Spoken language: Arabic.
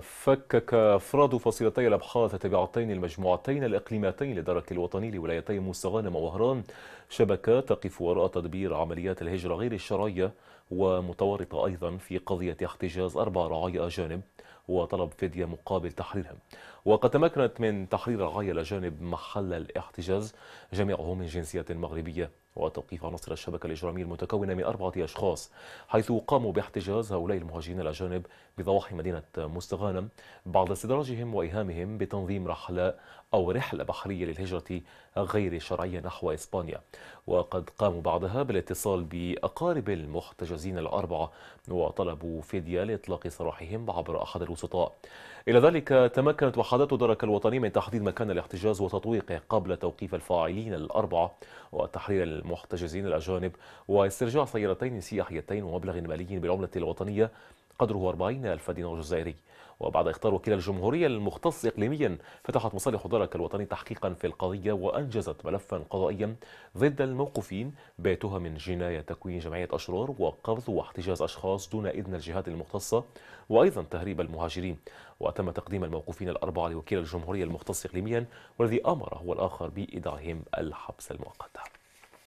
فكك افراد فصيلتي الابحاث التابعتين المجموعتين الاقليمتين للدرك الوطني لولايتي موسى غانم ووهران شبكه تقف وراء تدبير عمليات الهجره غير الشرعيه ومتورطه ايضا في قضيه احتجاز اربع رعايا اجانب وطلب فديه مقابل تحريرهم وقد تمكنت من تحرير رعايا الاجانب محل الاحتجاز جميعهم من جنسيه مغربيه وتوقيف عناصر الشبكة الإجرامية المتكونة من أربعة أشخاص حيث قاموا باحتجاز هؤلاء المهاجرين الأجانب بضواحي مدينة مستغانم بعد استدراجهم وإيهامهم بتنظيم رحلة أو رحلة بحرية للهجرة غير شرعية نحو إسبانيا وقد قاموا بعدها بالاتصال بأقارب المحتجزين الأربعة وطلبوا فدية لإطلاق سراحهم عبر أحد الوسطاء إلى ذلك تمكنت وحدات الدرك الوطني من تحديد مكان الاحتجاز وتطويقه قبل توقيف الفاعلين الأربعة وتحرير المحتجزين الأجانب واسترجاع سيارتين سياحيتين ومبلغ مالي بالعملة الوطنية قدره 40 ألف دينار جزائري وبعد إخطار وكيل الجمهورية المختص إقليميا فتحت مصالح الدرك الوطني تحقيقا في القضية وأنجزت ملفا قضائيا ضد الموقوفين بتهم جناية تكوين جمعية أشرار وقبض واحتجاز أشخاص دون إذن الجهات المختصة وأيضا تهريب المهاجرين وتم تقديم الموقوفين الأربعة لوكيل الجمهورية المختص إقليميا والذي أمر هو الآخر بإدعهم الحبس المؤقت